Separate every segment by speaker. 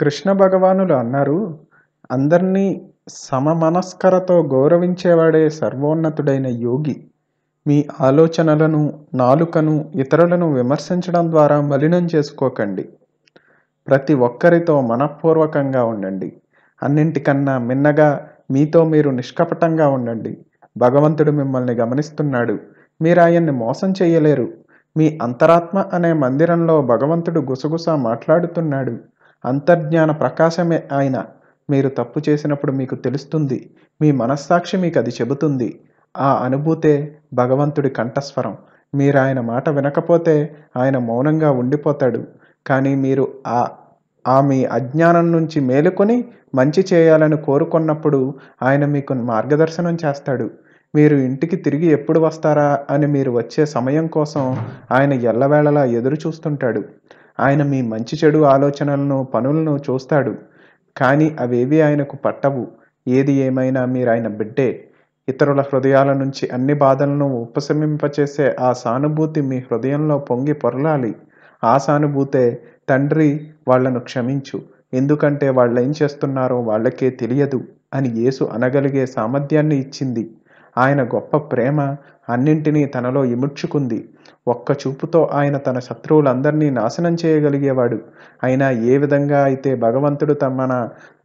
Speaker 1: కృష్ణ భగవానులు అన్నారు అందరినీ సమమనస్కరతో గౌరవించేవాడే సర్వోన్నతుడైన యోగి మీ ఆలోచనలను నాలుకను ఇతరులను విమర్శించడం ద్వారా మలినం చేసుకోకండి ప్రతి ఒక్కరితో మనఃపూర్వకంగా ఉండండి అన్నింటికన్నా మిన్నగా మీతో మీరు నిష్కపటంగా ఉండండి భగవంతుడు మిమ్మల్ని గమనిస్తున్నాడు మీరు ఆయన్ని మోసం చేయలేరు మీ అంతరాత్మ అనే మందిరంలో భగవంతుడు గుసగుస మాట్లాడుతున్నాడు అంతర్జ్ఞాన ప్రకాశమే ఆయన మీరు తప్పు చేసినప్పుడు మీకు తెలుస్తుంది మీ మనస్సాక్షి మీకు అది చెబుతుంది ఆ అనుభూతే భగవంతుడి కంఠస్వరం మీరు ఆయన మాట వినకపోతే ఆయన మౌనంగా ఉండిపోతాడు కానీ మీరు ఆ ఆ మీ అజ్ఞానం నుంచి మేలుకొని మంచి చేయాలని కోరుకున్నప్పుడు ఆయన మీకు మార్గదర్శనం చేస్తాడు మీరు ఇంటికి తిరిగి ఎప్పుడు వస్తారా అని మీరు వచ్చే సమయం కోసం ఆయన ఎల్లవేళలా ఎదురు చూస్తుంటాడు ఆయన మీ మంచి చెడు ఆలోచనలను పనులను చూస్తాడు కానీ అవేవి ఆయనకు పట్టవు ఏది ఏమైనా మీరు ఆయన బిడ్డే ఇతరుల హృదయాల నుంచి అన్ని బాధలను ఉపశమింపచేసే ఆ సానుభూతి మీ హృదయంలో పొంగి పొరలాలి ఆ సానుభూతే తండ్రి వాళ్లను క్షమించు ఎందుకంటే వాళ్ళేం చేస్తున్నారో వాళ్ళకే తెలియదు అని యేసు అనగలిగే సామర్థ్యాన్ని ఇచ్చింది ఆయన గొప్ప ప్రేమ అన్నింటినీ తనలో ఇముడ్చుకుంది ఒక్క చూపుతో ఆయన తన శత్రువులందరినీ నాశనం చేయగలిగేవాడు అయినా ఏ విధంగా అయితే భగవంతుడు తమన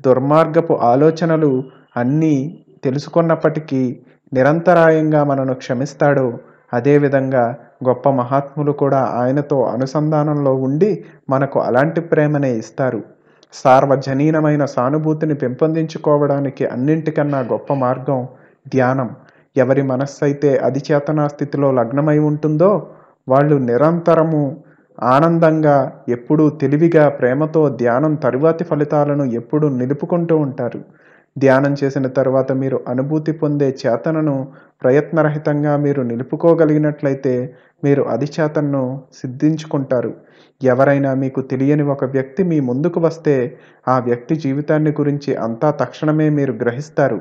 Speaker 1: దుర్మార్గపు ఆలోచనలు అన్నీ తెలుసుకున్నప్పటికీ నిరంతరాయంగా మనను క్షమిస్తాడో అదేవిధంగా గొప్ప మహాత్ములు కూడా ఆయనతో అనుసంధానంలో ఉండి మనకు అలాంటి ప్రేమనే ఇస్తారు సార్వజనీనమైన సానుభూతిని పెంపొందించుకోవడానికి అన్నింటికన్నా గొప్ప మార్గం ధ్యానం ఎవరి మనస్సైతే అధిచేతన స్థితిలో లగ్నమై ఉంటుందో వాళ్ళు నిరంతరము ఆనందంగా ఎప్పుడూ తెలివిగా ప్రేమతో ధ్యానం తరువాతి ఫలితాలను ఎప్పుడూ నిలుపుకుంటూ ఉంటారు ధ్యానం చేసిన తర్వాత మీరు అనుభూతి పొందే చేతనను ప్రయత్నరహితంగా మీరు నిలుపుకోగలిగినట్లయితే మీరు అధిచేతనను సిద్ధించుకుంటారు ఎవరైనా మీకు తెలియని ఒక వ్యక్తి మీ ముందుకు వస్తే ఆ వ్యక్తి జీవితాన్ని గురించి అంతా తక్షణమే మీరు గ్రహిస్తారు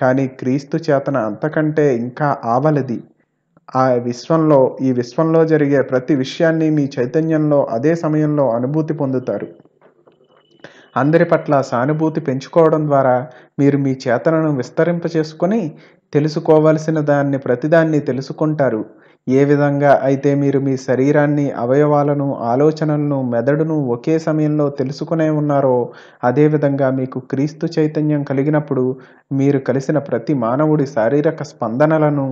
Speaker 1: కానీ క్రీస్తు చేతన అంతకంటే ఇంకా ఆవలది ఆ విశ్వంలో ఈ విశ్వంలో జరిగే ప్రతి విషయాన్ని మీ చైతన్యంలో అదే సమయంలో అనుభూతి పొందుతారు అందరి పట్ల సానుభూతి పెంచుకోవడం ద్వారా మీరు మీ చేతనను విస్తరింప చేసుకొని తెలుసుకోవలసిన దాన్ని ప్రతిదాన్ని తెలుసుకుంటారు ఏ విధంగా అయితే మీరు మీ శరీరాన్ని అవయవాలను ఆలోచనలను మెదడును ఒకే సమయంలో తెలుసుకునే ఉన్నారో అదేవిధంగా మీకు క్రీస్తు చైతన్యం కలిగినప్పుడు మీరు కలిసిన ప్రతి మానవుడి శారీరక స్పందనలను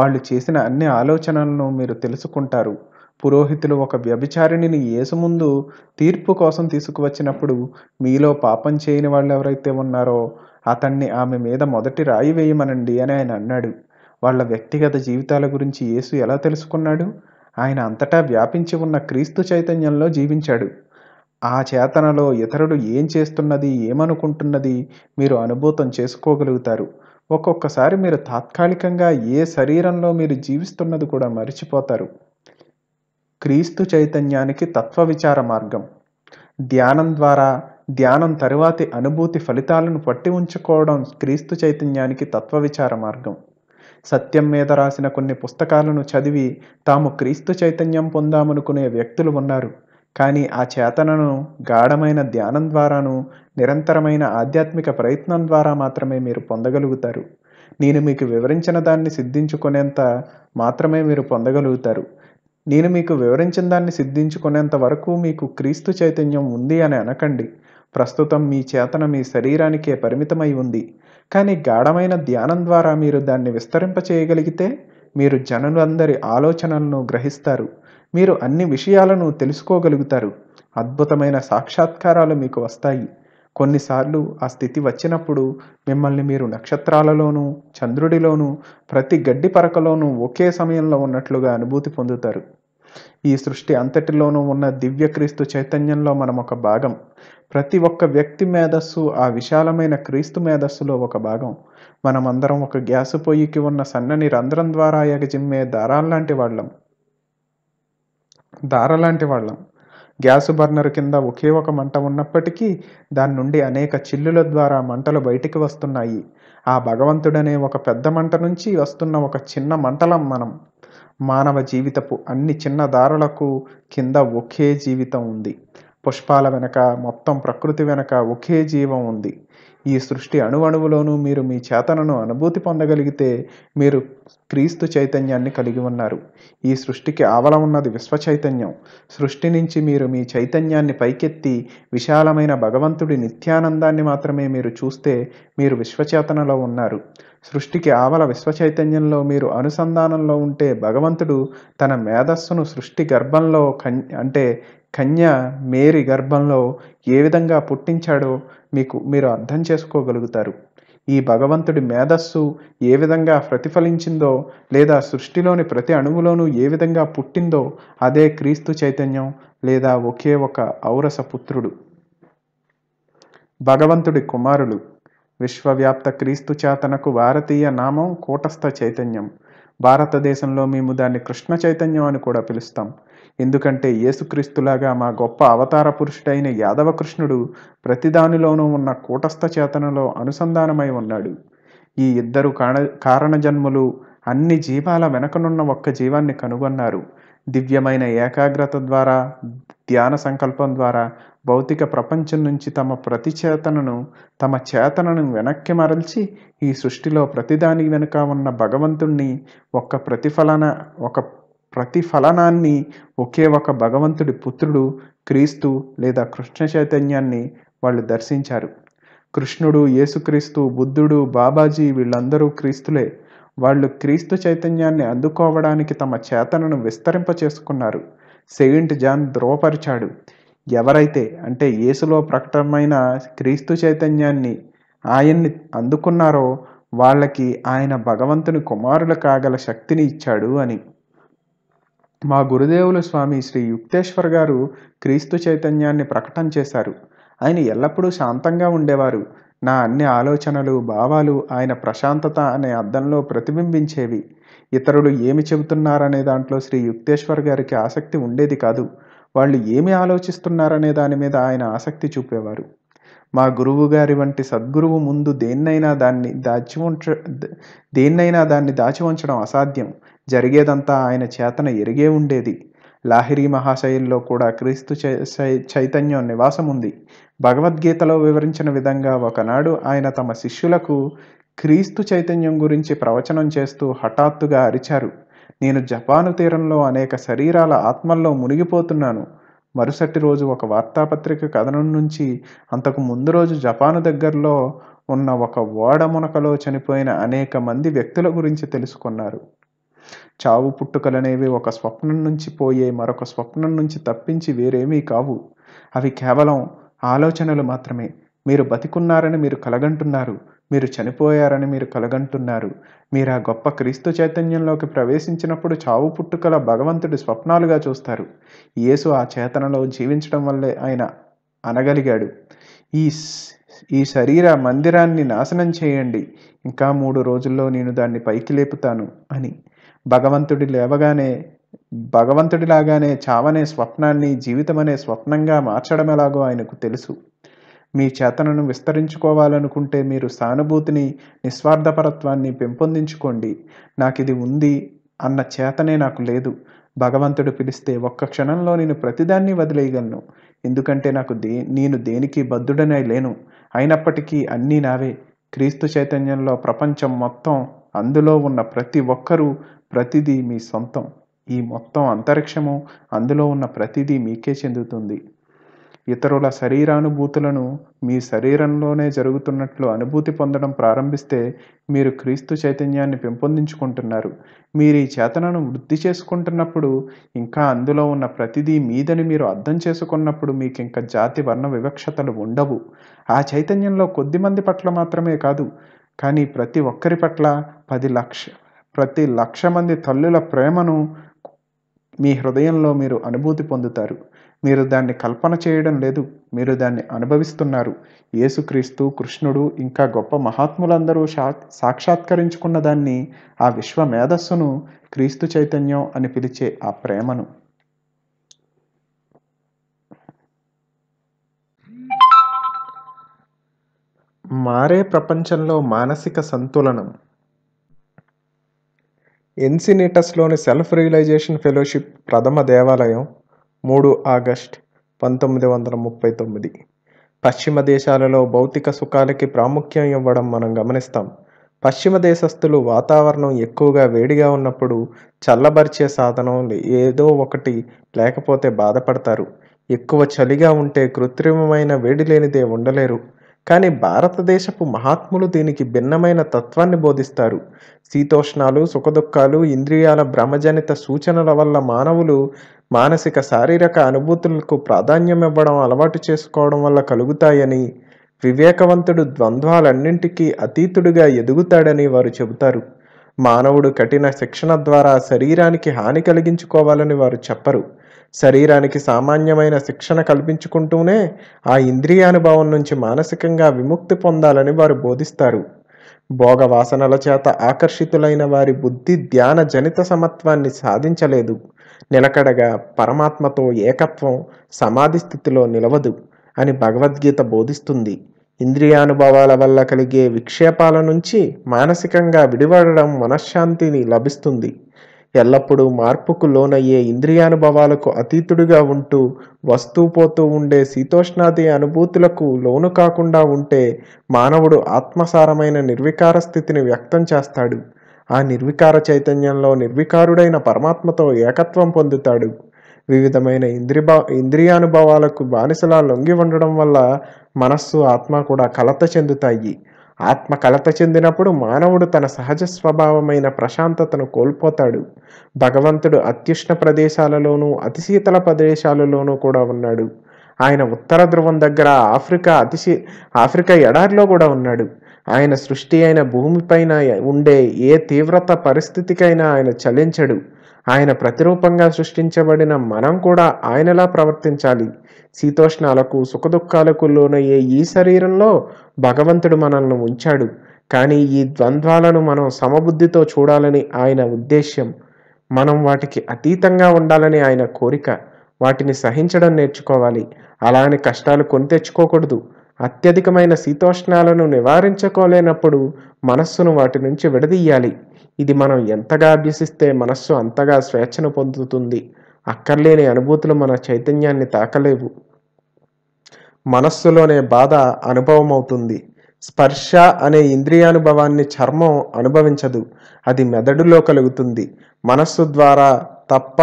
Speaker 1: వాళ్ళు చేసిన అన్ని ఆలోచనలను మీరు తెలుసుకుంటారు పురోహితులు ఒక వ్యభిచారిణిని యేసు ముందు తీర్పు కోసం తీసుకువచ్చినప్పుడు మీలో పాపం చేయని వాళ్ళు ఎవరైతే ఉన్నారో అతన్ని ఆమె మీద మొదటి రాయి వేయమనండి అని ఆయన అన్నాడు వాళ్ళ వ్యక్తిగత జీవితాల గురించి యేసు ఎలా తెలుసుకున్నాడు ఆయన అంతటా వ్యాపించి ఉన్న క్రీస్తు చైతన్యంలో జీవించాడు ఆ చేతనలో ఇతరులు ఏం చేస్తున్నది ఏమనుకుంటున్నది మీరు అనుభూతం చేసుకోగలుగుతారు ఒక్కొక్కసారి మీరు తాత్కాలికంగా ఏ శరీరంలో మీరు జీవిస్తున్నది కూడా మర్చిపోతారు క్రీస్తు చైతన్యానికి తత్వ విచార మార్గం ధ్యానం ద్వారా ధ్యానం తరువాతి అనుభూతి ఫలితాలను పట్టి ఉంచుకోవడం క్రీస్తు చైతన్యానికి తత్వ విచార మార్గం సత్యం మీద రాసిన కొన్ని పుస్తకాలను చదివి తాము క్రీస్తు చైతన్యం పొందామనుకునే వ్యక్తులు ఉన్నారు కానీ ఆ చేతనను గాఢమైన ధ్యానం ద్వారాను నిరంతరమైన ఆధ్యాత్మిక ప్రయత్నం ద్వారా మాత్రమే మీరు పొందగలుగుతారు నేను మీకు వివరించిన దాన్ని సిద్ధించుకునేంత మాత్రమే మీరు పొందగలుగుతారు నేను మీకు వివరించిన దాన్ని సిద్ధించుకునేంత వరకు మీకు క్రీస్తు చైతన్యం ఉంది అని అనకండి ప్రస్తుతం మీ చేతన మీ శరీరానికే పరిమితమై ఉంది కానీ గాఢమైన ధ్యానం ద్వారా మీరు దాన్ని విస్తరింప చేయగలిగితే మీరు జనులందరి ఆలోచనలను గ్రహిస్తారు మీరు అన్ని విషయాలను తెలుసుకోగలుగుతారు అద్భుతమైన సాక్షాత్కారాలు మీకు వస్తాయి కొన్నిసార్లు ఆ స్థితి వచ్చినప్పుడు మిమ్మల్ని మీరు నక్షత్రాలలోనూ చంద్రుడిలోనూ ప్రతి గడ్డి పరకలోనూ ఒకే సమయంలో ఉన్నట్లుగా అనుభూతి పొందుతారు ఈ సృష్టి అంతటిలోనూ ఉన్న దివ్యక్రీస్తు చైతన్యంలో మనం ఒక భాగం ప్రతి ఒక్క వ్యక్తి మేధస్సు ఆ విశాలమైన క్రీస్తు మేధస్సులో ఒక భాగం మనమందరం ఒక గ్యాసు పొయ్యికి ఉన్న సన్నని రంధ్రం ద్వారా ఎగజిమ్మే దారాల్లాంటి వాళ్ళం దారలాంటి వాళ్ళం గ్యాసు బర్నర్ కింద ఒకే ఒక మంట ఉన్నప్పటికీ దాని నుండి అనేక చిల్లుల ద్వారా మంటలు బయటికి వస్తున్నాయి ఆ భగవంతుడనే ఒక పెద్ద మంట నుంచి వస్తున్న ఒక చిన్న మంటలం మనం మానవ జీవితపు అన్ని చిన్న దారులకు కింద ఒకే జీవితం ఉంది పుష్పాల వెనక మొత్తం ప్రకృతి వెనక ఒకే జీవం ఉంది ఈ సృష్టి అణువణువులోనూ మీరు మీ చేతనను అనుభూతి పొందగలిగితే మీరు క్రీస్తు చైతన్యాన్ని కలిగి ఉన్నారు ఈ సృష్టికి ఆవల ఉన్నది విశ్వ చైతన్యం సృష్టి నుంచి మీరు మీ చైతన్యాన్ని పైకెత్తి విశాలమైన భగవంతుడి నిత్యానందాన్ని మాత్రమే మీరు చూస్తే మీరు విశ్వచేతనలో ఉన్నారు సృష్టికి ఆవల విశ్వ చైతన్యంలో మీరు అనుసంధానంలో ఉంటే భగవంతుడు తన మేధస్సును సృష్టి గర్భంలో అంటే కన్య మేరీ గర్భంలో ఏ విధంగా పుట్టించాడో మీకు మీరు అర్థం చేసుకోగలుగుతారు ఈ భగవంతుడి మేధస్సు ఏ విధంగా ప్రతిఫలించిందో లేదా సృష్టిలోని ప్రతి అణువులోనూ ఏ విధంగా పుట్టిందో అదే క్రీస్తు చైతన్యం లేదా ఒకే ఒక ఔరస పుత్రుడు భగవంతుడి కుమారులు విశ్వవ్యాప్త క్రీస్తు చేతనకు భారతీయ నామం కూటస్థ చైతన్యం భారతదేశంలో మేము దాన్ని కృష్ణ చైతన్యం అని కూడా పిలుస్తాం ఎందుకంటే యేసుక్రీస్తులాగా మా గొప్ప అవతార పురుషుడైన యాదవ కృష్ణుడు ప్రతిదానిలోనూ ఉన్న కూటస్థ చేతనలో అనుసంధానమై ఉన్నాడు ఈ ఇద్దరు కారణ కారణజన్ములు అన్ని జీవాల వెనకనున్న ఒక్క జీవాన్ని కనుగొన్నారు దివ్యమైన ఏకాగ్రత ద్వారా ధ్యాన సంకల్పం ద్వారా భౌతిక ప్రపంచం నుంచి తమ ప్రతిచేతనను తమ చేతనను వెనక్కి మరల్చి ఈ సృష్టిలో ప్రతిదాని వెనుక ఉన్న భగవంతుణ్ణి ఒక్క ప్రతిఫలన ఒక ప్రతి ఫలనాన్ని ఒకే ఒక భగవంతుడి పుత్రుడు క్రీస్తు లేదా కృష్ణ చైతన్యాన్ని వాళ్ళు దర్శించారు కృష్ణుడు యేసుక్రీస్తు బుద్ధుడు బాబాజీ వీళ్ళందరూ క్రీస్తులే వాళ్ళు క్రీస్తు చైతన్యాన్ని అందుకోవడానికి తమ చేతనను విస్తరింప చేసుకున్నారు సెయింట్ జాన్ ధృవపరిచాడు ఎవరైతే అంటే యేసులో ప్రకటమైన క్రీస్తు చైతన్యాన్ని ఆయన్ని అందుకున్నారో వాళ్ళకి ఆయన భగవంతుని కుమారులు కాగల శక్తిని ఇచ్చాడు అని మా గురుదేవుల స్వామి శ్రీ యుక్తేశ్వర్ గారు క్రీస్తు చైతన్యాన్ని ప్రకటన చేశారు ఆయన ఎల్లప్పుడూ శాంతంగా ఉండేవారు నా అన్ని ఆలోచనలు భావాలు ఆయన ప్రశాంతత అనే అద్దంలో ప్రతిబింబించేవి ఇతరులు ఏమి చెబుతున్నారనే దాంట్లో శ్రీ యుక్తేశ్వర్ గారికి ఆసక్తి ఉండేది కాదు వాళ్ళు ఏమి ఆలోచిస్తున్నారనే దాని మీద ఆయన ఆసక్తి చూపేవారు మా గురువు గారి వంటి సద్గురువు ముందు దేన్నైనా దాన్ని దాచి ఉంచ దేన్నైనా దాన్ని దాచి ఉంచడం అసాధ్యం జరిగేదంతా ఆయన చేతన ఎరిగే ఉండేది లాహిరి మహాశైల్లో కూడా క్రీస్తు చైతన్యం నివాసం ఉంది భగవద్గీతలో వివరించిన విధంగా ఒకనాడు ఆయన తమ శిష్యులకు క్రీస్తు చైతన్యం గురించి ప్రవచనం చేస్తూ హఠాత్తుగా అరిచారు నేను జపాను తీరంలో అనేక శరీరాల ఆత్మల్లో మునిగిపోతున్నాను మరుసటి రోజు ఒక వార్తాపత్రిక కథనం నుంచి అంతకు ముందు రోజు జపాను దగ్గరలో ఉన్న ఒక ఓడ మునకలో చనిపోయిన అనేక మంది వ్యక్తుల గురించి తెలుసుకున్నారు చావు పుట్టుకలనేవి ఒక స్వప్నం నుంచి పోయే మరొక స్వప్నం నుంచి తప్పించి వేరేమీ కావు అవి కేవలం ఆలోచనలు మాత్రమే మీరు బతికున్నారని మీరు కలగంటున్నారు మీరు చనిపోయారని మీరు కలగంటున్నారు మీరు ఆ గొప్ప క్రీస్తు చైతన్యంలోకి ప్రవేశించినప్పుడు చావు పుట్టుకల భగవంతుడి స్వప్నాలుగా చూస్తారు యేసు ఆ చేతనలో జీవించడం వల్లే ఆయన అనగలిగాడు ఈ ఈ శరీర మందిరాన్ని నాశనం చేయండి ఇంకా మూడు రోజుల్లో నేను దాన్ని పైకి లేపుతాను అని భగవంతుడి లేవగానే భగవంతుడిలాగానే చావనే స్వప్నాన్ని జీవితం అనే స్వప్నంగా మార్చడం ఎలాగో ఆయనకు తెలుసు మీ చేతనను విస్తరించుకోవాలనుకుంటే మీరు సానుభూతిని నిస్వార్థపరత్వాన్ని పెంపొందించుకోండి నాకు ఇది ఉంది అన్న చేతనే నాకు లేదు భగవంతుడు పిలిస్తే ఒక్క క్షణంలో నేను ప్రతిదాన్ని వదిలేయగలను ఎందుకంటే నాకు దే నేను దేనికి బద్ధుడనే లేను అయినప్పటికీ అన్నీ నావే క్రీస్తు చైతన్యంలో ప్రపంచం మొత్తం అందులో ఉన్న ప్రతి ఒక్కరూ ప్రతిదీ మీ సొంతం ఈ మొత్తం అంతరిక్షము అందులో ఉన్న ప్రతిదీ మీకే చెందుతుంది ఇతరుల శరీరానుభూతులను మీ శరీరంలోనే జరుగుతున్నట్లు అనుభూతి పొందడం ప్రారంభిస్తే మీరు క్రీస్తు చైతన్యాన్ని పెంపొందించుకుంటున్నారు మీరు ఈ చేతనను వృద్ధి చేసుకుంటున్నప్పుడు ఇంకా అందులో ఉన్న ప్రతిదీ మీదని మీరు అర్థం చేసుకున్నప్పుడు మీకు ఇంకా జాతి వర్ణ వివక్షతలు ఉండవు ఆ చైతన్యంలో కొద్దిమంది పట్ల మాత్రమే కాదు కానీ ప్రతి ఒక్కరి పట్ల పది లక్ష ప్రతి లక్ష మంది తల్లుల ప్రేమను మీ హృదయంలో మీరు అనుభూతి పొందుతారు మీరు దాన్ని కల్పన చేయడం లేదు మీరు దాన్ని అనుభవిస్తున్నారు యేసుక్రీస్తు కృష్ణుడు ఇంకా గొప్ప మహాత్ములందరూ సా సాక్షాత్కరించుకున్న దాన్ని ఆ విశ్వ మేధస్సును క్రీస్తు చైతన్యం అని పిలిచే ఆ ప్రేమను మారే ప్రపంచంలో మానసిక సంతులనం ఎన్సినేటస్లోని సెల్ఫ్ రియలైజేషన్ ఫెలోషిప్ ప్రథమ దేవాలయం మూడు ఆగస్ట్ పంతొమ్మిది వందల ముప్పై తొమ్మిది పశ్చిమ దేశాలలో భౌతిక సుఖాలకి ప్రాముఖ్యం ఇవ్వడం మనం గమనిస్తాం పశ్చిమ దేశస్థులు వాతావరణం ఎక్కువగా వేడిగా ఉన్నప్పుడు చల్లబరిచే సాధనం ఏదో ఒకటి లేకపోతే బాధపడతారు ఎక్కువ చలిగా ఉంటే కృత్రిమమైన వేడి లేనిదే ఉండలేరు కానీ భారతదేశపు మహాత్ములు దీనికి భిన్నమైన తత్వాన్ని బోధిస్తారు శీతోష్ణాలు సుఖదుఖాలు ఇంద్రియాల భ్రమజనిత సూచనల వల్ల మానవులు మానసిక శారీరక అనుభూతులకు ప్రాధాన్యం ఇవ్వడం అలవాటు చేసుకోవడం వల్ల కలుగుతాయని వివేకవంతుడు ద్వంద్వాలన్నింటికీ అతీతుడిగా ఎదుగుతాడని వారు చెబుతారు మానవుడు కఠిన శిక్షణ ద్వారా శరీరానికి హాని కలిగించుకోవాలని వారు చెప్పరు శరీరానికి సామాన్యమైన శిక్షణ కల్పించుకుంటూనే ఆ ఇంద్రియానుభవం నుంచి మానసికంగా విముక్తి పొందాలని వారు బోధిస్తారు భోగ వాసనల చేత ఆకర్షితులైన వారి బుద్ధి ధ్యాన జనిత సమత్వాన్ని సాధించలేదు నిలకడగా పరమాత్మతో ఏకత్వం సమాధి స్థితిలో నిలవదు అని భగవద్గీత బోధిస్తుంది ఇంద్రియానుభవాల వల్ల కలిగే విక్షేపాల నుంచి మానసికంగా విడిపడడం మనశ్శాంతిని లభిస్తుంది ఎల్లప్పుడూ మార్పుకు లోనయ్యే ఇంద్రియానుభవాలకు అతీతుడిగా ఉంటూ వస్తూ పోతూ ఉండే శీతోష్ణాది అనుభూతులకు లోను కాకుండా ఉంటే మానవుడు ఆత్మసారమైన నిర్వికార స్థితిని వ్యక్తం చేస్తాడు ఆ నిర్వికార చైతన్యంలో నిర్వికారుడైన పరమాత్మతో ఏకత్వం పొందుతాడు వివిధమైన ఇంద్రియా ఇంద్రియానుభవాలకు బానిసలా లొంగి ఉండడం వల్ల మనస్సు ఆత్మ కూడా కలత చెందుతాయి ఆత్మ కలత చెందినప్పుడు మానవుడు తన సహజ స్వభావమైన ప్రశాంతతను కోల్పోతాడు భగవంతుడు అత్యుష్ణ ప్రదేశాలలోనూ అతిశీతల ప్రదేశాలలోనూ కూడా ఉన్నాడు ఆయన ఉత్తర ధ్రువం దగ్గర ఆఫ్రికా అతిశీ ఆఫ్రికా ఎడారిలో కూడా ఉన్నాడు ఆయన సృష్టి అయిన భూమిపైన ఉండే ఏ తీవ్రత పరిస్థితికైనా ఆయన చలించడు ఆయన ప్రతిరూపంగా సృష్టించబడిన మనం కూడా ఆయనలా ప్రవర్తించాలి శీతోష్ణాలకు సుఖదుఖాలకు లోనయ్యే ఈ శరీరంలో భగవంతుడు మనల్ని ఉంచాడు కానీ ఈ ద్వంద్వాలను మనం సమబుద్ధితో చూడాలని ఆయన ఉద్దేశ్యం మనం వాటికి అతీతంగా ఉండాలని ఆయన కోరిక వాటిని సహించడం నేర్చుకోవాలి అలానే కష్టాలు కొని తెచ్చుకోకూడదు అత్యధికమైన శీతోష్ణాలను నివారించుకోలేనప్పుడు మనస్సును వాటి నుంచి విడదీయాలి ఇది మనం ఎంతగా అభ్యసిస్తే మనస్సు అంతగా స్వేచ్ఛను పొందుతుంది అక్కర్లేని అనుభూతులు మన చైతన్యాన్ని తాకలేవు మనస్సులోనే బాధ అనుభవం అవుతుంది స్పర్శ అనే ఇంద్రియానుభవాన్ని చర్మం అనుభవించదు అది మెదడులో కలుగుతుంది మనస్సు ద్వారా తప్ప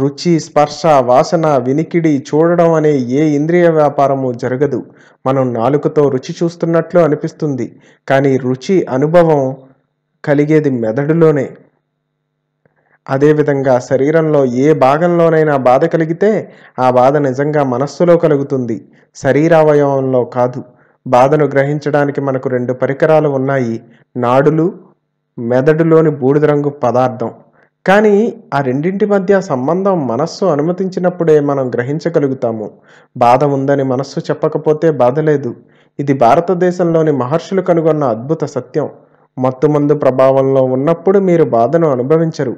Speaker 1: రుచి స్పర్శ వాసన వినికిడి చూడడం అనే ఏ ఇంద్రియ వ్యాపారము జరగదు మనం నాలుకతో రుచి చూస్తున్నట్లు అనిపిస్తుంది కానీ రుచి అనుభవం కలిగేది మెదడులోనే అదేవిధంగా శరీరంలో ఏ భాగంలోనైనా బాధ కలిగితే ఆ బాధ నిజంగా మనస్సులో కలుగుతుంది శరీరావయవంలో కాదు బాధను గ్రహించడానికి మనకు రెండు పరికరాలు ఉన్నాయి నాడులు మెదడులోని బూడిద రంగు పదార్థం కానీ ఆ రెండింటి మధ్య సంబంధం మనస్సు అనుమతించినప్పుడే మనం గ్రహించగలుగుతాము బాధ ఉందని మనస్సు చెప్పకపోతే బాధ లేదు ఇది భారతదేశంలోని మహర్షులు కనుగొన్న అద్భుత సత్యం మత్తుమందు ప్రభావంలో ఉన్నప్పుడు మీరు బాధను అనుభవించరు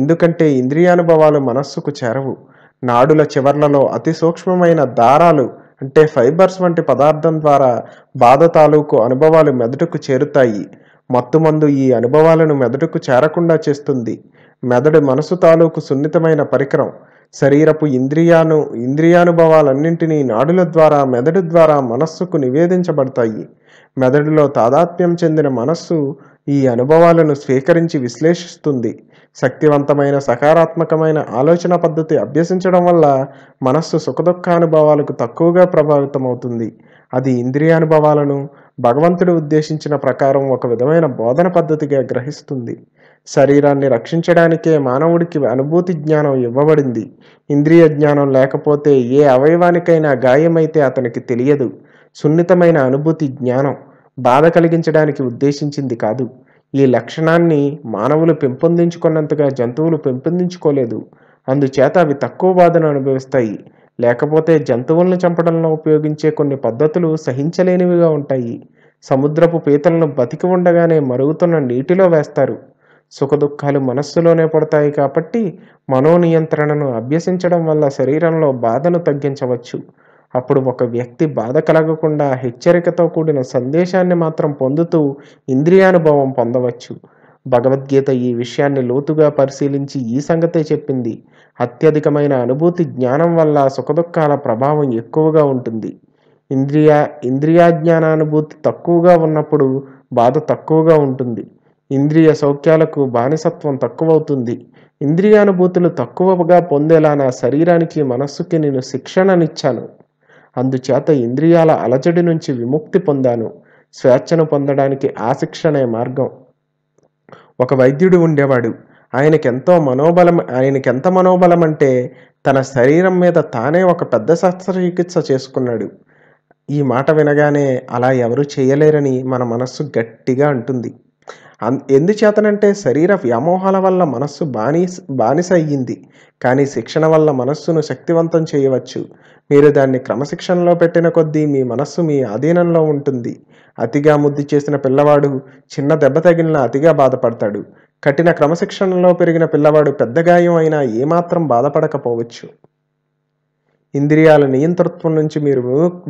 Speaker 1: ఎందుకంటే ఇంద్రియానుభవాలు మనస్సుకు చేరవు నాడుల చివర్లలో అతి సూక్ష్మమైన దారాలు అంటే ఫైబర్స్ వంటి పదార్థం ద్వారా బాధ తాలూకు అనుభవాలు మెదడుకు చేరుతాయి మత్తుమందు ఈ అనుభవాలను మెదడుకు చేరకుండా చేస్తుంది మెదడు మనసు తాలూకు సున్నితమైన పరికరం శరీరపు ఇంద్రియాను ఇంద్రియానుభవాలన్నింటినీ నాడుల ద్వారా మెదడు ద్వారా మనస్సుకు నివేదించబడతాయి మెదడులో తాదాత్మ్యం చెందిన మనస్సు ఈ అనుభవాలను స్వీకరించి విశ్లేషిస్తుంది శక్తివంతమైన సకారాత్మకమైన ఆలోచన పద్ధతి అభ్యసించడం వల్ల మనస్సు సుఖదుఖానుభవాలకు తక్కువగా ప్రభావితమవుతుంది అది ఇంద్రియానుభవాలను భగవంతుడు ఉద్దేశించిన ప్రకారం ఒక విధమైన బోధన పద్ధతిగా గ్రహిస్తుంది శరీరాన్ని రక్షించడానికే మానవుడికి అనుభూతి జ్ఞానం ఇవ్వబడింది ఇంద్రియ జ్ఞానం లేకపోతే ఏ అవయవానికైనా గాయమైతే అతనికి తెలియదు సున్నితమైన అనుభూతి జ్ఞానం బాధ కలిగించడానికి ఉద్దేశించింది కాదు ఈ లక్షణాన్ని మానవులు పెంపొందించుకున్నంతగా జంతువులు పెంపొందించుకోలేదు అందుచేత అవి తక్కువ బాధను అనుభవిస్తాయి లేకపోతే జంతువులను చంపడంలో ఉపయోగించే కొన్ని పద్ధతులు సహించలేనివిగా ఉంటాయి సముద్రపు పీతలను బతికి ఉండగానే మరుగుతున్న నీటిలో వేస్తారు సుఖదుఖాలు మనస్సులోనే పడతాయి కాబట్టి మనోనియంత్రణను అభ్యసించడం వల్ల శరీరంలో బాధను తగ్గించవచ్చు అప్పుడు ఒక వ్యక్తి బాధ కలగకుండా హెచ్చరికతో కూడిన సందేశాన్ని మాత్రం పొందుతూ ఇంద్రియానుభవం పొందవచ్చు భగవద్గీత ఈ విషయాన్ని లోతుగా పరిశీలించి ఈ సంగతే చెప్పింది అత్యధికమైన అనుభూతి జ్ఞానం వల్ల సుఖదుఖాల ప్రభావం ఎక్కువగా ఉంటుంది ఇంద్రియ ఇంద్రియాజ్ఞానానుభూతి తక్కువగా ఉన్నప్పుడు బాధ తక్కువగా ఉంటుంది ఇంద్రియ సౌఖ్యాలకు బానిసత్వం తక్కువవుతుంది ఇంద్రియానుభూతులు తక్కువగా పొందేలా నా శరీరానికి మనస్సుకి నేను శిక్షణనిచ్చాను అందుచేత ఇంద్రియాల అలజడి నుంచి విముక్తి పొందాను స్వేచ్ఛను పొందడానికి ఆ శిక్షణే మార్గం ఒక వైద్యుడు ఉండేవాడు ఆయనకెంతో మనోబలం ఆయనకెంత మనోబలం అంటే తన శరీరం మీద తానే ఒక పెద్ద శస్త్రచికిత్స చేసుకున్నాడు ఈ మాట వినగానే అలా ఎవరు చేయలేరని మన మనస్సు గట్టిగా అంటుంది అన్ ఎందుచేతనంటే శరీర వ్యామోహాల వల్ల మనస్సు బానిస బానిస అయ్యింది కానీ శిక్షణ వల్ల మనస్సును శక్తివంతం చేయవచ్చు మీరు దాన్ని క్రమశిక్షణలో పెట్టిన కొద్దీ మీ మనస్సు మీ ఆధీనంలో ఉంటుంది అతిగా ముద్దు చేసిన పిల్లవాడు చిన్న దెబ్బ తగిలిన అతిగా బాధపడతాడు కఠిన క్రమశిక్షణలో పెరిగిన పిల్లవాడు పెద్ద గాయం అయినా ఏమాత్రం బాధపడకపోవచ్చు ఇంద్రియాల నియంతృత్వం నుంచి మీరు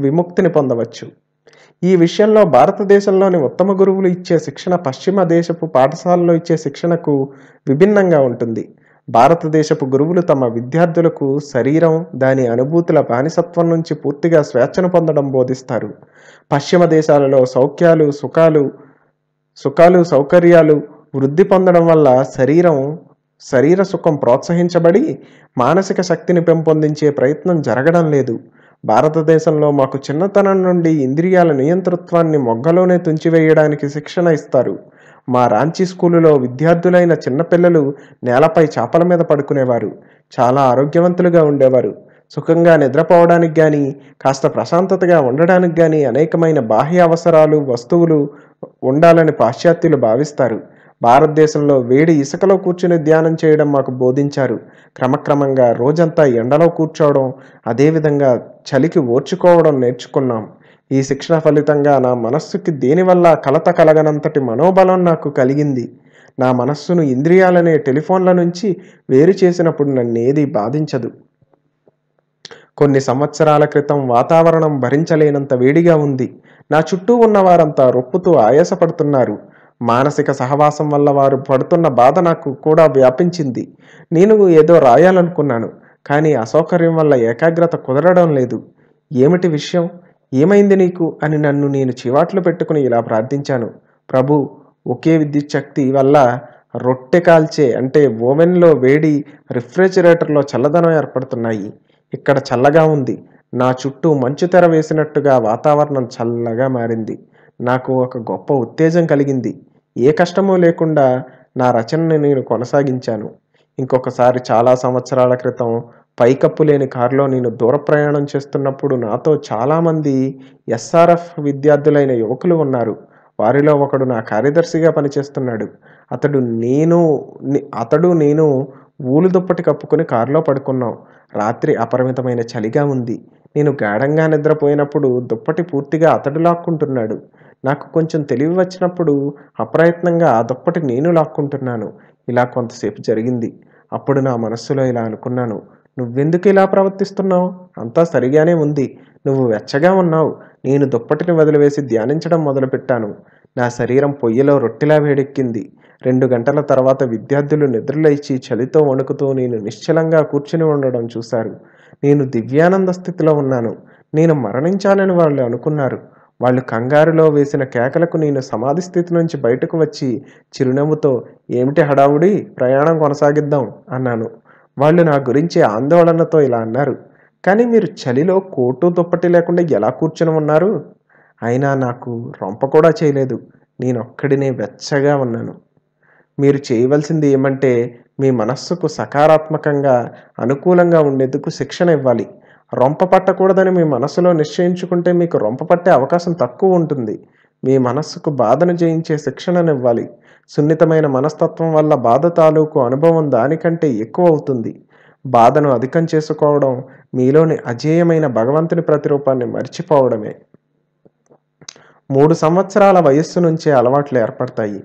Speaker 1: విముక్తిని పొందవచ్చు ఈ విషయంలో భారతదేశంలోని ఉత్తమ గురువులు ఇచ్చే శిక్షణ పశ్చిమ దేశపు పాఠశాలలో ఇచ్చే శిక్షణకు విభిన్నంగా ఉంటుంది భారతదేశపు గురువులు తమ విద్యార్థులకు శరీరం దాని అనుభూతుల బానిసత్వం నుంచి పూర్తిగా స్వేచ్ఛను పొందడం బోధిస్తారు పశ్చిమ దేశాలలో సౌఖ్యాలు సుఖాలు సుఖాలు సౌకర్యాలు వృద్ధి పొందడం వల్ల శరీరం శరీర సుఖం ప్రోత్సహించబడి మానసిక శక్తిని పెంపొందించే ప్రయత్నం జరగడం లేదు భారతదేశంలో మాకు చిన్నతనం నుండి ఇంద్రియాల నియంతృత్వాన్ని మొగ్గలోనే తుంచివేయడానికి శిక్షణ ఇస్తారు మా రాంచీ స్కూలులో విద్యార్థులైన చిన్నపిల్లలు నేలపై చేపల మీద పడుకునేవారు చాలా ఆరోగ్యవంతులుగా ఉండేవారు సుఖంగా నిద్రపోవడానికి కానీ కాస్త ప్రశాంతతగా ఉండడానికి కానీ అనేకమైన బాహ్య అవసరాలు వస్తువులు ఉండాలని పాశ్చాత్యులు భావిస్తారు భారతదేశంలో వేడి ఇసుకలో కూర్చుని ధ్యానం చేయడం మాకు బోధించారు క్రమక్రమంగా రోజంతా ఎండలో కూర్చోవడం అదేవిధంగా చలికి ఓర్చుకోవడం నేర్చుకున్నాం ఈ శిక్షణ ఫలితంగా నా మనస్సుకి దేనివల్ల కలత కలగనంతటి మనోబలం నాకు కలిగింది నా మనస్సును ఇంద్రియాలనే టెలిఫోన్ల నుంచి వేరు చేసినప్పుడు నన్నేది బాధించదు కొన్ని సంవత్సరాల క్రితం వాతావరణం భరించలేనంత వేడిగా ఉంది నా చుట్టూ ఉన్న వారంతా రొప్పుతూ ఆయాసపడుతున్నారు మానసిక సహవాసం వల్ల వారు పడుతున్న బాధ నాకు కూడా వ్యాపించింది నేను ఏదో రాయాలనుకున్నాను కానీ అసౌకర్యం వల్ల ఏకాగ్రత కుదరడం లేదు ఏమిటి విషయం ఏమైంది నీకు అని నన్ను నేను చివాట్లు పెట్టుకుని ఇలా ప్రార్థించాను ప్రభు ఒకే విద్యుత్ శక్తి వల్ల రొట్టె కాల్చే అంటే ఓవెన్లో వేడి రిఫ్రిజిరేటర్లో చల్లదనం ఏర్పడుతున్నాయి ఇక్కడ చల్లగా ఉంది నా చుట్టూ మంచు తెర వేసినట్టుగా వాతావరణం చల్లగా మారింది నాకు ఒక గొప్ప ఉత్తేజం కలిగింది ఏ కష్టమో లేకుండా నా రచనని నేను కొనసాగించాను ఇంకొకసారి చాలా సంవత్సరాల క్రితం పైకప్పు లేని కారులో నేను దూర ప్రయాణం చేస్తున్నప్పుడు నాతో చాలామంది ఎస్ఆర్ఎఫ్ విద్యార్థులైన యువకులు ఉన్నారు వారిలో ఒకడు నా కార్యదర్శిగా పనిచేస్తున్నాడు అతడు నేను అతడు నేను ఊలు దుప్పటి కప్పుకొని కారులో పడుకున్నాం రాత్రి అపరిమితమైన చలిగా ఉంది నేను గాఢంగా నిద్రపోయినప్పుడు దుప్పటి పూర్తిగా అతడు లాక్కుంటున్నాడు నాకు కొంచెం తెలివి వచ్చినప్పుడు అప్రయత్నంగా దుప్పటి నేను లాక్కుంటున్నాను ఇలా కొంతసేపు జరిగింది అప్పుడు నా మనస్సులో ఇలా అనుకున్నాను నువ్వెందుకు ఇలా ప్రవర్తిస్తున్నావు అంతా సరిగానే ఉంది నువ్వు వెచ్చగా ఉన్నావు నేను దుప్పటిని వదిలివేసి ధ్యానించడం మొదలుపెట్టాను నా శరీరం పొయ్యిలో రొట్టెలా వేడెక్కింది రెండు గంటల తర్వాత విద్యార్థులు నిద్రలేచి చలితో వణుకుతూ నేను నిశ్చలంగా కూర్చుని ఉండడం చూశారు నేను దివ్యానంద స్థితిలో ఉన్నాను నేను మరణించానని వాళ్ళు అనుకున్నారు వాళ్ళు కంగారులో వేసిన కేకలకు నేను సమాధి స్థితి నుంచి బయటకు వచ్చి చిరునవ్వుతో ఏమిటి హడావుడి ప్రయాణం కొనసాగిద్దాం అన్నాను వాళ్ళు నా గురించి ఆందోళనతో ఇలా అన్నారు కానీ మీరు చలిలో కోటు దుప్పటి లేకుండా ఎలా కూర్చుని ఉన్నారు అయినా నాకు రొంప కూడా చేయలేదు నేనొక్కడినే వెచ్చగా ఉన్నాను మీరు చేయవలసింది ఏమంటే మీ మనస్సుకు సకారాత్మకంగా అనుకూలంగా ఉండేందుకు శిక్షణ ఇవ్వాలి రొంప పట్టకూడదని మీ మనసులో నిశ్చయించుకుంటే మీకు రొంప పట్టే అవకాశం తక్కువ ఉంటుంది మీ మనస్సుకు బాధను జయించే శిక్షణనివ్వాలి సున్నితమైన మనస్తత్వం వల్ల బాధ తాలూకు అనుభవం దానికంటే ఎక్కువ అవుతుంది బాధను అధికం చేసుకోవడం మీలోని అజేయమైన భగవంతుని ప్రతిరూపాన్ని మర్చిపోవడమే మూడు సంవత్సరాల వయస్సు నుంచే అలవాట్లు ఏర్పడతాయి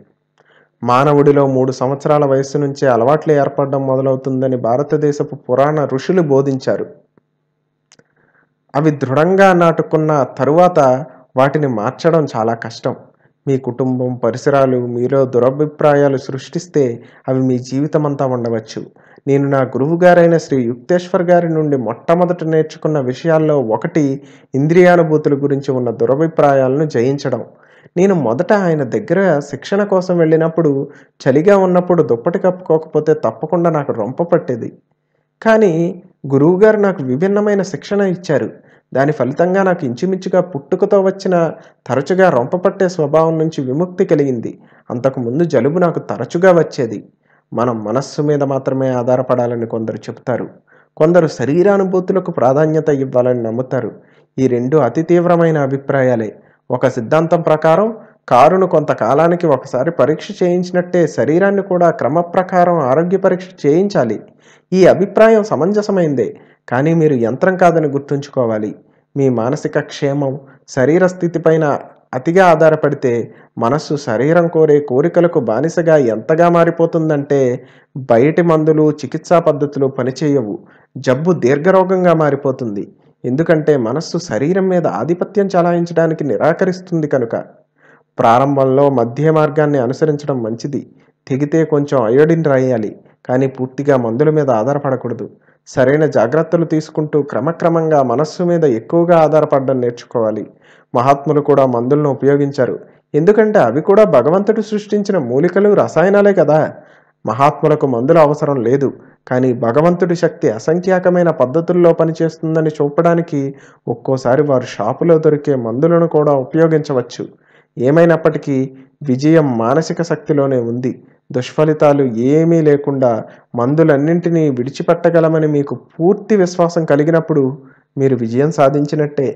Speaker 1: మానవుడిలో మూడు సంవత్సరాల వయస్సు నుంచే అలవాట్లు ఏర్పడడం మొదలవుతుందని భారతదేశపు పురాణ ఋషులు బోధించారు అవి దృఢంగా నాటుకున్న తరువాత వాటిని మార్చడం చాలా కష్టం మీ కుటుంబం పరిసరాలు మీలో దురభిప్రాయాలు సృష్టిస్తే అవి మీ జీవితమంతా ఉండవచ్చు నేను నా గురువుగారైన శ్రీ యుక్తేశ్వర్ గారి నుండి మొట్టమొదట నేర్చుకున్న విషయాల్లో ఒకటి ఇంద్రియానుభూతుల గురించి ఉన్న దురభిప్రాయాలను జయించడం నేను మొదట ఆయన దగ్గర శిక్షణ కోసం వెళ్ళినప్పుడు చలిగా ఉన్నప్పుడు దుప్పటి కప్పుకోకపోతే తప్పకుండా నాకు రొంప పట్టేది కానీ గురువుగారు నాకు విభిన్నమైన శిక్షణ ఇచ్చారు దాని ఫలితంగా నాకు ఇంచుమించుగా పుట్టుకతో వచ్చిన తరచుగా రొంపపట్టే స్వభావం నుంచి విముక్తి కలిగింది అంతకుముందు జలుబు నాకు తరచుగా వచ్చేది మనం మనస్సు మీద మాత్రమే ఆధారపడాలని కొందరు చెప్తారు కొందరు శరీరానుభూతులకు ప్రాధాన్యత ఇవ్వాలని నమ్ముతారు ఈ రెండు అతి తీవ్రమైన అభిప్రాయాలే ఒక సిద్ధాంతం ప్రకారం కారును కొంతకాలానికి ఒకసారి పరీక్ష చేయించినట్టే శరీరాన్ని కూడా క్రమప్రకారం ఆరోగ్య పరీక్ష చేయించాలి ఈ అభిప్రాయం సమంజసమైందే కానీ మీరు యంత్రం కాదని గుర్తుంచుకోవాలి మీ మానసిక క్షేమం శరీర స్థితిపైన అతిగా ఆధారపడితే మనస్సు శరీరం కోరే కోరికలకు బానిసగా ఎంతగా మారిపోతుందంటే బయటి మందులు చికిత్సా పద్ధతులు పనిచేయవు జబ్బు దీర్ఘరోగంగా మారిపోతుంది ఎందుకంటే మనస్సు శరీరం మీద ఆధిపత్యం చలాయించడానికి నిరాకరిస్తుంది కనుక ప్రారంభంలో మధ్య మార్గాన్ని అనుసరించడం మంచిది తెగితే కొంచెం అయోడిన్ రాయాలి కానీ పూర్తిగా మందుల మీద ఆధారపడకూడదు సరైన జాగ్రత్తలు తీసుకుంటూ క్రమక్రమంగా మనస్సు మీద ఎక్కువగా ఆధారపడడం నేర్చుకోవాలి మహాత్ములు కూడా మందులను ఉపయోగించారు ఎందుకంటే అవి కూడా భగవంతుడు సృష్టించిన మూలికలు రసాయనాలే కదా మహాత్ములకు మందుల అవసరం లేదు కానీ భగవంతుడి శక్తి అసంఖ్యాకమైన పద్ధతుల్లో పనిచేస్తుందని చూపడానికి ఒక్కోసారి వారు షాపులో దొరికే మందులను కూడా ఉపయోగించవచ్చు ఏమైనప్పటికీ విజయం మానసిక శక్తిలోనే ఉంది దుష్ఫలితాలు ఏమీ లేకుండా మందులన్నింటినీ విడిచిపెట్టగలమని మీకు పూర్తి విశ్వాసం కలిగినప్పుడు మీరు విజయం సాధించినట్టే